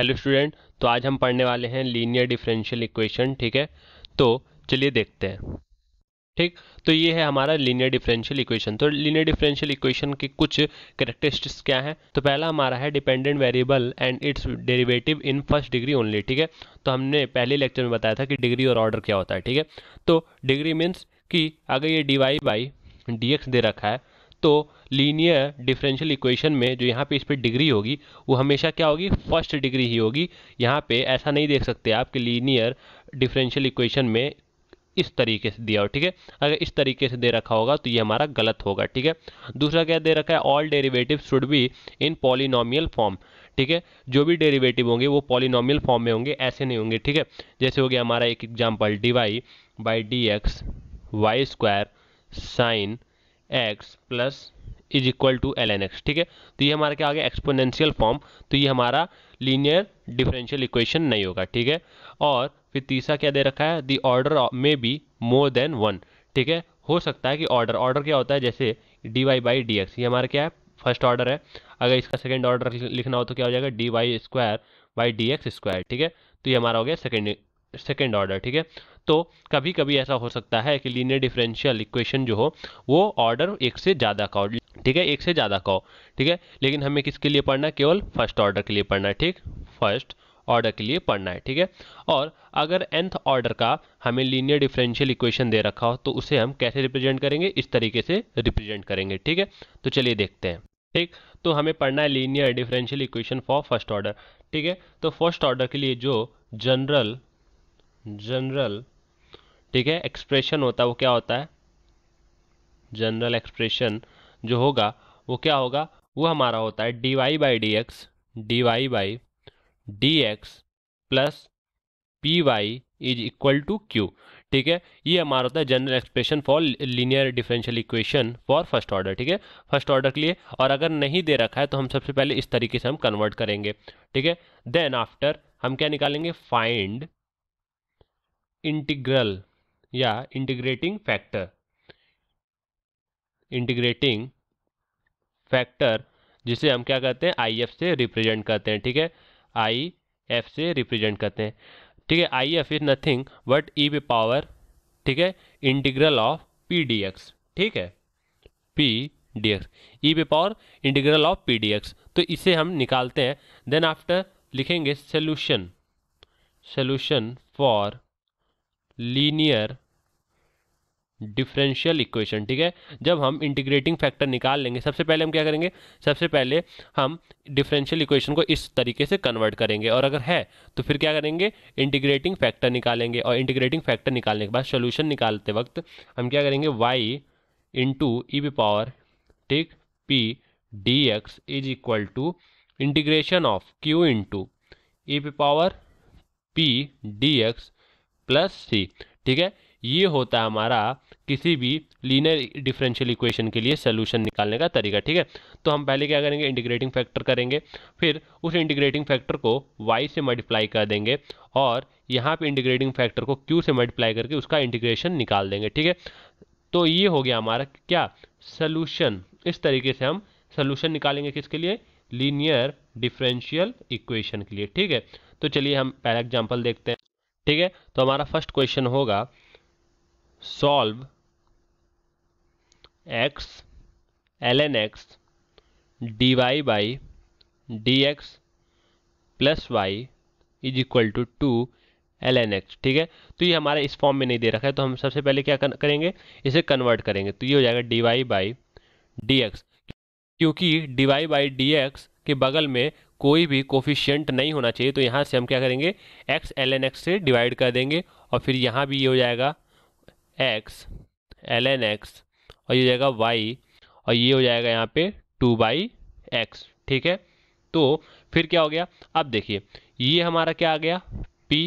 hello student तो आज हम पढ़ने वाले हैं लीनियर डिफरेंशियल इक्वेशन ठीक है तो चलिए देखते हैं ठीक तो ये है हमारा लीनियर डिफरेंशियल इक्वेशन तो लीनियर डिफरेंशियल इक्वेशन के कुछ करेक्टरिस्टिक्स क्या हैं तो पहला हमारा है dependent variable and its derivative in first degree only ठीक है तो हमने पहले लेक्चर में बताया था कि डिग्री और ऑर्डर क्या होता है ठीक है तो डिग्री मीन्स कि अगर ये D Y by D X दे रखा है तो लीनियर डिफरेंशियल इक्वेशन में जो यहाँ पे इस पर डिग्री होगी वो हमेशा क्या होगी फर्स्ट डिग्री ही होगी यहाँ पे ऐसा नहीं देख सकते आप कि लीनियर डिफरेंशियल इक्वेशन में इस तरीके से दिया हो ठीक है अगर इस तरीके से दे रखा होगा तो ये हमारा गलत होगा ठीक है दूसरा क्या दे रखा है all derivative should be in polynomial form ठीक है जो भी डेरिवेटिव होंगे वो पॉलिनोमियल फॉर्म में होंगे ऐसे नहीं होंगे ठीक है जैसे हो गया हमारा एक example D Y by D X Y square sine X plus is equal to L N X ठीक है तो ये हमारा क्या आ गया एक्सपोनेंशियल फॉर्म तो ये हमारा लीनियर डिफरेंशियल इक्वेशन नहीं होगा ठीक है और फिर तीसरा क्या दे रखा है दी ऑर्डर में बी मोर देन वन ठीक है हो सकता है कि ऑर्डर ऑर्डर क्या होता है जैसे D Y by D X ये हमारा क्या है फर्स्ट ऑर्डर है अगर इसका सेकेंड ऑर्डर लिखना हो तो क्या हो जाएगा D Y square by D X square ठीक है तो ये हमारा हो गया सेकेंड सेकेंड ऑर्डर ठीक है तो कभी कभी ऐसा हो सकता है कि लीनियर डिफरेंशियल इक्वेशन जो हो वो ऑर्डर एक से ज़्यादा का हो ठीक है एक से ज़्यादा का हो ठीक है लेकिन हमें किसके लिए पढ़ना है केवल फर्स्ट ऑर्डर के लिए पढ़ना है ठीक फर्स्ट ऑर्डर के लिए पढ़ना है ठीक है और अगर nth ऑर्डर का हमें लीनियर डिफरेंशियल इक्वेशन दे रखा हो तो उसे हम कैसे रिप्रेजेंट करेंगे इस तरीके से रिप्रेजेंट करेंगे ठीक है तो चलिए देखते हैं ठीक तो हमें पढ़ना है linear differential equation for first order ठीक है तो फर्स्ट ऑर्डर के लिए जो जनरल जनरल ठीक है एक्सप्रेशन होता है वो क्या होता है जनरल एक्सप्रेशन जो होगा वो क्या होगा वो हमारा होता है dy Y by D X D Y by D x plus P Y is equal to Q ठीक है ये हमारा होता है general expression for linear differential equation for first order ठीक है फर्स्ट ऑर्डर के लिए और अगर नहीं दे रखा है तो हम सबसे पहले इस तरीके से हम कन्वर्ट करेंगे ठीक है देन आफ्टर हम क्या निकालेंगे फाइंड इंटीग्रल या इंटीग्रेटिंग फैक्टर इंटीग्रेटिंग फैक्टर जिसे हम क्या कहते हैं आई एफ से रिप्रेजेंट करते हैं ठीक है आई एफ से रिप्रेजेंट करते हैं ठीक है I F is nothing but E पे पावर ठीक है integral of P D x ठीक है पी डी एक्स ई पे power integral of P D X तो इसे हम निकालते हैं देन आफ्टर लिखेंगे solution solution for linear differential equation ठीक है जब हम इंटीग्रेटिंग फैक्टर निकाल लेंगे सबसे पहले हम क्या करेंगे सबसे पहले हम डिफरेंशियल इक्वेशन को इस तरीके से कन्वर्ट करेंगे और अगर है तो फिर क्या करेंगे इंटीग्रेटिंग फैक्टर निकालेंगे और इंटीग्रेटिंग फैक्टर निकालने के बाद सोल्यूशन निकालते वक्त हम क्या करेंगे वाई इंटू ई बी पावर ठीक P D x is equal to integration of Q into E बी power P D x plus सी ठीक है ये होता है हमारा किसी भी लीनियर डिफरेंशियल इक्वेशन के लिए सोल्यूशन निकालने का तरीका ठीक है तो हम पहले क्या करेंगे इंटीग्रेटिंग फैक्टर करेंगे फिर उस इंटीग्रेटिंग फैक्टर को y से मल्टीप्लाई कर देंगे और यहाँ पे इंटीग्रेटिंग फैक्टर को q से मल्टीप्लाई करके उसका इंटीग्रेशन निकाल देंगे ठीक है तो ये हो गया हमारा क्या सल्यूशन इस तरीके से हम सल्यूशन निकालेंगे किसके लिए लीनियर डिफरेंशियल इक्वेशन के लिए ठीक है तो चलिए हम पहला एग्जाम्पल देखते हैं ठीक है तो हमारा फर्स्ट क्वेश्चन होगा solve X L N X D Y by D x plus Y is equal to two L N X ठीक है तो ये हमारे इस फॉर्म में नहीं दे रखा है तो हम सबसे पहले क्या करेंगे इसे कन्वर्ट करेंगे तो ये हो जाएगा D Y by D X क्योंकि D Y by D x के बगल में कोई भी कोफिशियंट नहीं होना चाहिए तो यहाँ से हम क्या करेंगे एक्स एल एन एक्स से डिवाइड कर देंगे और फिर यहाँ भी ये हो जाएगा एक्स एल एन एक्स और ये हो जाएगा वाई और ये हो जाएगा यहाँ पे टू बाई एक्स ठीक है तो फिर क्या हो गया अब देखिए ये हमारा क्या आ गया पी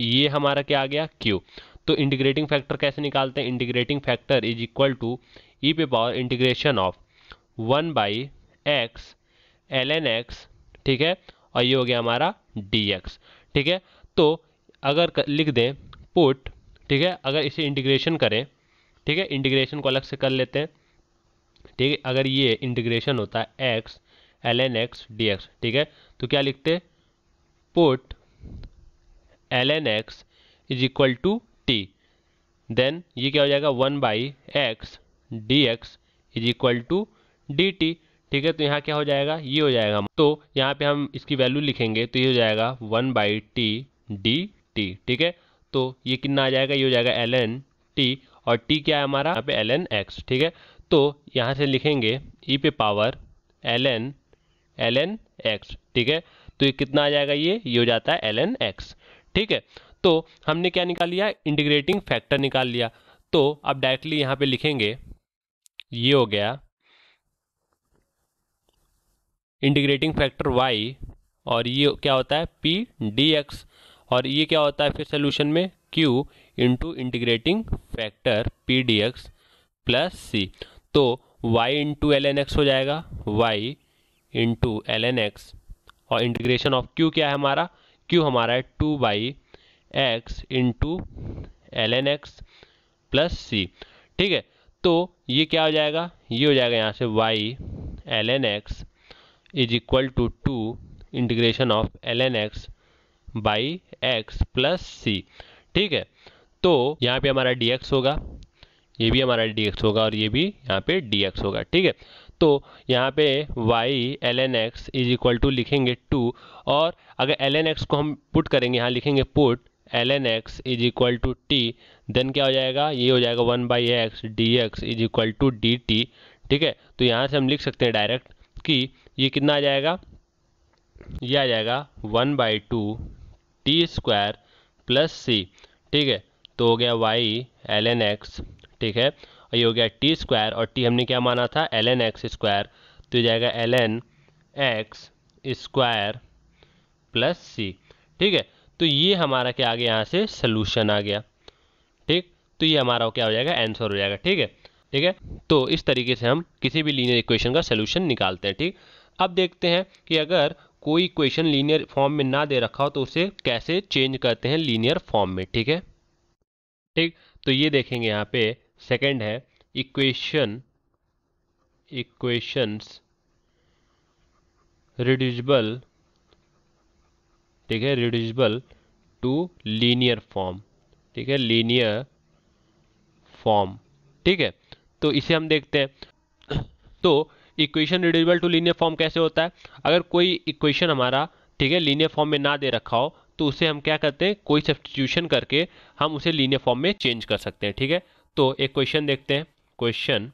ये हमारा क्या आ गया क्यू तो इंटीग्रेटिंग फैक्टर कैसे निकालते हैं integrating factor is equal to ई पे power integration of one by X L N X ठीक है और ये हो गया हमारा डी एक्स ठीक है तो अगर लिख दें पुट ठीक है अगर इसे इंटीग्रेशन करें ठीक है इंटीग्रेशन को अलग से कर लेते हैं ठीक है अगर ये इंटीग्रेशन होता है X L N X D x ठीक है तो क्या लिखते put L N X is equal to T then ये क्या हो जाएगा one by X D x is equal to D T ठीक है तो यहाँ क्या हो जाएगा ये हो जाएगा तो यहाँ पे हम इसकी वैल्यू लिखेंगे तो ये हो जाएगा one by T D T ठीक है तो ये कितना आ जाएगा ये हो जाएगा एल एन टी और टी क्या है हमारा यहाँ पे एल एन एक्स ठीक है तो यहाँ से लिखेंगे ई e पे power L N L N X ठीक है तो ये कितना आ जाएगा ये ये हो जाता है एल एन एक्स ठीक है तो हमने क्या निकाल लिया इंटीग्रेटिंग फैक्टर निकाल लिया तो अब डायरेक्टली यहाँ पे लिखेंगे ये हो गया इंटीग्रेटिंग फैक्टर वाई और ये क्या होता है पी डी एक्स और ये क्या होता है फिर सोल्यूशन में Q into integrating factor P D x plus सी तो y into L N X हो जाएगा y into L N X और इंटीग्रेशन ऑफ q क्या है हमारा q हमारा है two by X into L N X plus सी ठीक है तो ये क्या हो जाएगा ये हो जाएगा यहाँ से y L N X is equal to two integration of L N X by X plus सी ठीक है तो यहाँ पे हमारा डी एक्स होगा ये भी हमारा डी एक्स होगा और ये भी यहाँ पे डी एक्स होगा ठीक है तो यहाँ पे y L N X is equal to लिखेंगे टू और अगर एल एन एक्स को हम पुट करेंगे यहाँ लिखेंगे put L N X is equal to T then क्या हो जाएगा ये हो जाएगा one by X D x is equal to D T ठीक है तो यहाँ से हम लिख सकते हैं डायरेक्ट कि ये कितना आ जाएगा ये आ जाएगा one by two t square plus सी ठीक है तो हो गया वाई एल एन एक्स ठीक है और ये हो गया टी स्क्वायर और टी हमने क्या माना था एल एन एक्स स्क्वायर तो जाएगा L N x square plus सी ठीक है तो ये हमारा क्या आ गया यहाँ से सोल्यूशन आ गया ठीक तो ये हमारा क्या हो जाएगा आंसर हो जाएगा ठीक है ठीक है तो इस तरीके से हम किसी भी लीनियर इक्वेशन का सोल्यूशन निकालते हैं ठीक अब देखते हैं कि अगर कोई क्वेश्चन लीनियर फॉर्म में ना दे रखा हो तो उसे कैसे चेंज करते हैं लीनियर फॉर्म में ठीक है ठीक तो ये देखेंगे यहाँ पे सेकंड है इक्वेशन इक्वेशंस रिड्यूजबल ठीक है रिड्यूजबल टू लीनियर फॉर्म ठीक है लीनियर फॉर्म ठीक है तो इसे हम देखते हैं तो equation reducible to linear form कैसे होता है अगर कोई इक्वेशन हमारा ठीक है लीनियर फॉर्म में ना दे रखा हो तो उसे हम क्या करते हैं कोई सब्सटीट्यूशन करके हम उसे लीनियर फॉर्म में चेंज कर सकते हैं ठीक है तो एक क्वेश्चन देखते हैं क्वेश्चन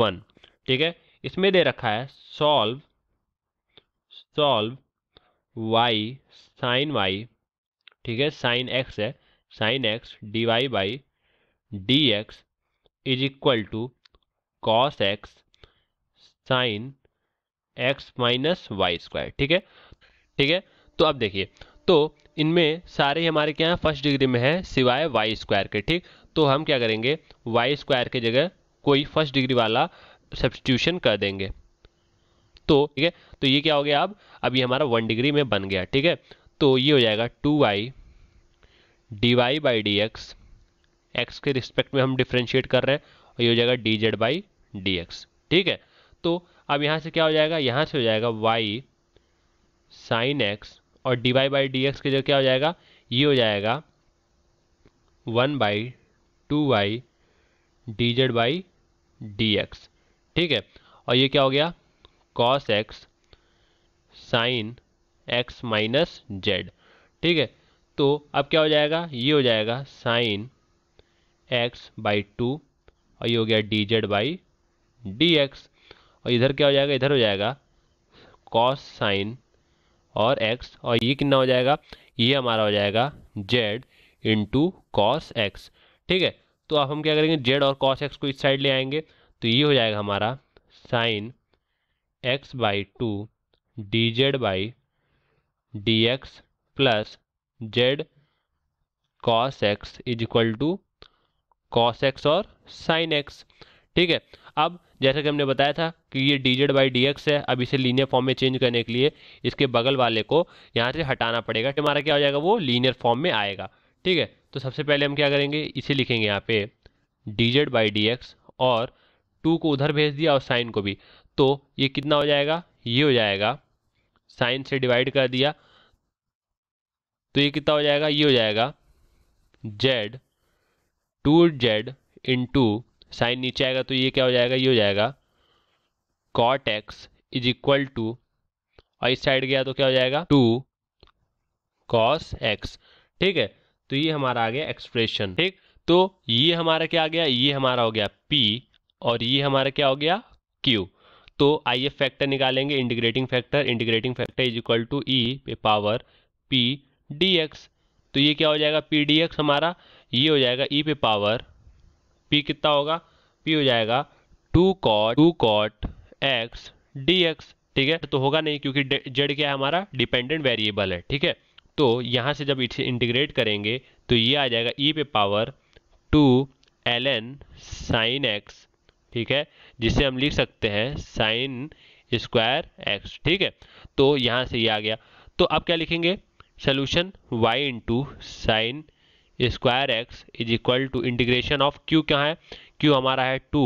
वन ठीक है इसमें दे रखा है solve solve y sine y ठीक है साइन एक्स है sine x D Y by D x is equal to cos x sine x minus y square ठीक है ठीक है तो अब देखिए तो इनमें सारे हमारे क्या हैं फर्स्ट डिग्री में है सिवाय वाई स्क्वायर के ठीक तो हम क्या करेंगे वाई स्क्वायर की जगह कोई फर्स्ट डिग्री वाला सब्सटीट्यूशन कर देंगे तो ठीक है तो ये क्या हो गया अब अब ये हमारा वन डिग्री में बन गया ठीक है तो ये हो जाएगा two y d Y by D x x के रिस्पेक्ट में हम डिफ्रेंशिएट कर रहे हैं और ये हो जाएगा d z by D x ठीक है तो अब यहाँ से क्या हो जाएगा यहाँ से हो जाएगा वाई साइन एक्स और d Y by D x के जगह क्या हो जाएगा ये हो जाएगा one by two y d z by D x ठीक है और ये क्या हो गया cos x sine x minus z ठीक है तो अब क्या हो जाएगा ये हो जाएगा साइन एक्स बाई टू और ये हो गया d z by D x और इधर क्या हो जाएगा इधर हो जाएगा कॉस साइन और एक्स और ये कितना हो जाएगा ये हमारा हो जाएगा जेड इंटू कॉस एक्स ठीक है तो अब हम क्या करेंगे जेड और कॉस एक्स को इस साइड ले आएंगे तो ये हो जाएगा हमारा sine x by two d z by D x plus z cos x is equal to cos x और साइन एक्स ठीक है अब जैसा कि हमने बताया था कि ये dz z by D x है अब इसे लीनियर फॉर्म में चेंज करने के लिए इसके बगल वाले को यहाँ से हटाना पड़ेगा हमारा क्या हो जाएगा वो लीनियर फॉर्म में आएगा ठीक है तो सबसे पहले हम क्या करेंगे इसे लिखेंगे यहाँ पे dz z by D x और टू को उधर भेज दिया और साइन को भी तो ये कितना हो जाएगा ये हो जाएगा साइन से डिवाइड कर दिया तो ये कितना हो जाएगा ये हो जाएगा z two z into sine नीचे आएगा तो ये क्या हो जाएगा ये हो जाएगा cot x is equal to और इस साइड गया तो क्या हो जाएगा टू कॉस एक्स ठीक है तो ये हमारा आ गया एक्सप्रेशन ठीक तो ये हमारा क्या आ गया ये हमारा हो गया पी और ये हमारा क्या हो गया क्यू तो आइए फैक्टर निकालेंगे integrating factor integrating factor is equal to ई पे पावर पी डी एक्स तो ये क्या हो जाएगा पी डी एक्स हमारा ये हो जाएगा ई पे पावर पी कितना होगा पी हो जाएगा two cot two cot x D x ठीक है तो होगा नहीं क्योंकि जेड क्या है हमारा डिपेंडेंट वेरिएबल है ठीक है तो यहाँ से जब इसे इंटीग्रेट करेंगे तो ये आ जाएगा ई e पे power two L n sine x ठीक है जिसे हम लिख सकते हैं साइन स्क्वायर एक्स ठीक है तो यहाँ से ये आ गया तो अब क्या लिखेंगे solution y into sine square x is equal to integration of q क्या है क्यू हमारा है two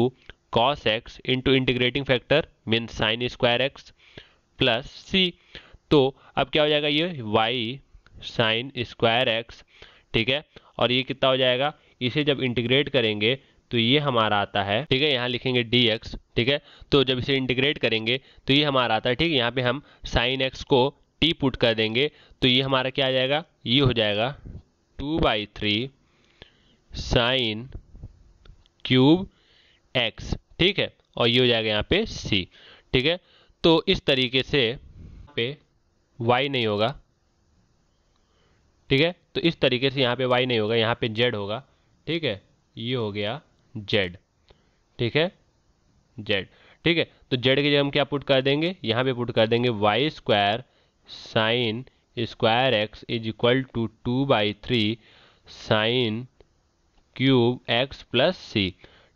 cos x into integrating factor mean sine square x plus सी तो अब क्या हो जाएगा ये वाई साइन स्क्वायर एक्स ठीक है और ये कितना हो जाएगा इसे जब इंटीग्रेट करेंगे तो ये हमारा आता है ठीक है यहाँ लिखेंगे डी एक्स ठीक है तो जब इसे इंटीग्रेट करेंगे तो ये हमारा आता है ठीक है यहाँ पे हम साइन एक्स को टी पुट कर देंगे तो ये हमारा क्या आ जाएगा ये हो जाएगा two by three sine cube x ठीक है और ये हो जाएगा यहाँ पे सी ठीक है तो इस तरीके से पे वाई नहीं होगा ठीक है तो इस तरीके से यहाँ पे वाई नहीं होगा यहाँ पे जेड होगा ठीक है ये हो गया जेड ठीक है जेड ठीक है तो जेड की जगह हम क्या पुट कर देंगे यहाँ पे पुट कर देंगे y square sine square x is equal to two by three sine cube x plus सी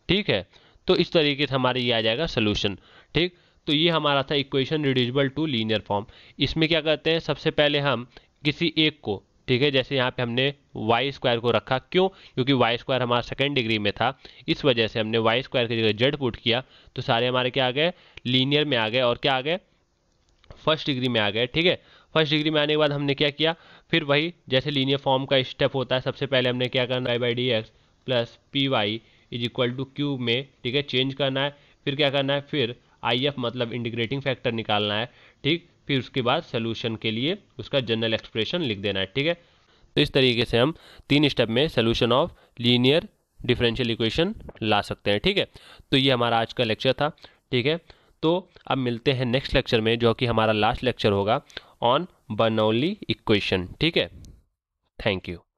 ठीक है तो इस तरीके से हमारे ये आ जाएगा सोल्यूशन ठीक तो ये हमारा था equation reducible to linear form इसमें क्या करते हैं सबसे पहले हम किसी एक को ठीक है जैसे यहाँ पे हमने वाई स्क्वायर को रखा क्यों क्योंकि वाई स्क्वायर हमारा सेकेंड डिग्री में था इस वजह से हमने वाई स्क्वायर की जगह जेड पुट किया तो सारे हमारे क्या आ गए लीनियर में आ गए और क्या आ गए फर्स्ट डिग्री में आ गए ठीक है फर्स्ट डिग्री में आने के बाद हमने क्या किया फिर वही जैसे लीनियर फॉर्म का स्टेप होता है सबसे पहले हमने क्या करना है by D x plus P Y is equal to q में ठीक है चेंज करना है फिर क्या करना है फिर आई एफ मतलब इंटीग्रेटिंग फैक्टर निकालना है ठीक फिर उसके बाद सोल्यूशन के लिए उसका जनरल एक्सप्रेशन लिख देना है ठीक है तो इस तरीके से हम तीन स्टेप में solution of linear differential equation ला सकते हैं ठीक है तो ये हमारा आज का लेक्चर था ठीक है तो अब मिलते हैं नेक्स्ट लेक्चर में जो कि हमारा लास्ट लेक्चर होगा ऑन बर्नौली इक्वेशन ठीक है थैंक यू